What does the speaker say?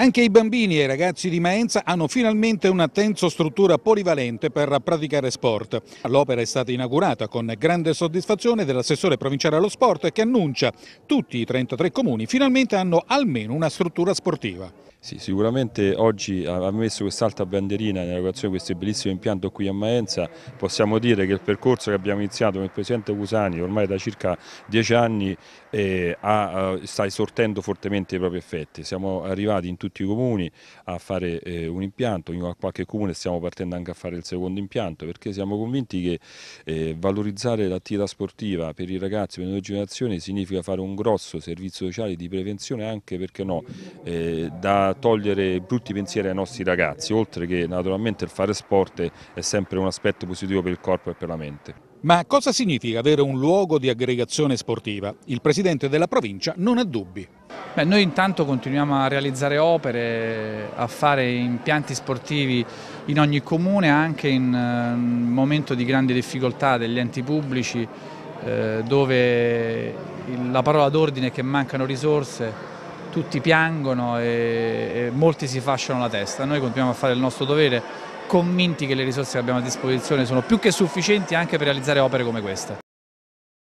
Anche i bambini e i ragazzi di Maenza hanno finalmente una struttura polivalente per praticare sport. L'opera è stata inaugurata con grande soddisfazione dell'assessore provinciale allo sport che annuncia tutti i 33 comuni finalmente hanno almeno una struttura sportiva. Sì, sicuramente oggi ha messo quest'alta banderina nell'erogazione di questo bellissimo impianto qui a Maenza, possiamo dire che il percorso che abbiamo iniziato con il Presidente Cusani ormai da circa dieci anni eh, ha, eh, sta esortendo fortemente i propri effetti, siamo arrivati in tutti i comuni a fare eh, un impianto, in qualche comune stiamo partendo anche a fare il secondo impianto perché siamo convinti che eh, valorizzare l'attività sportiva per i ragazzi, per le nuove generazioni significa fare un grosso servizio sociale di prevenzione anche perché no, eh, da a togliere brutti pensieri ai nostri ragazzi, oltre che naturalmente il fare sport è sempre un aspetto positivo per il corpo e per la mente. Ma cosa significa avere un luogo di aggregazione sportiva? Il presidente della provincia non ha dubbi. Beh, noi intanto continuiamo a realizzare opere, a fare impianti sportivi in ogni comune, anche in un eh, momento di grande difficoltà degli enti pubblici, eh, dove la parola d'ordine è che mancano risorse, tutti piangono e, e molti si fasciano la testa. Noi continuiamo a fare il nostro dovere convinti che le risorse che abbiamo a disposizione sono più che sufficienti anche per realizzare opere come queste.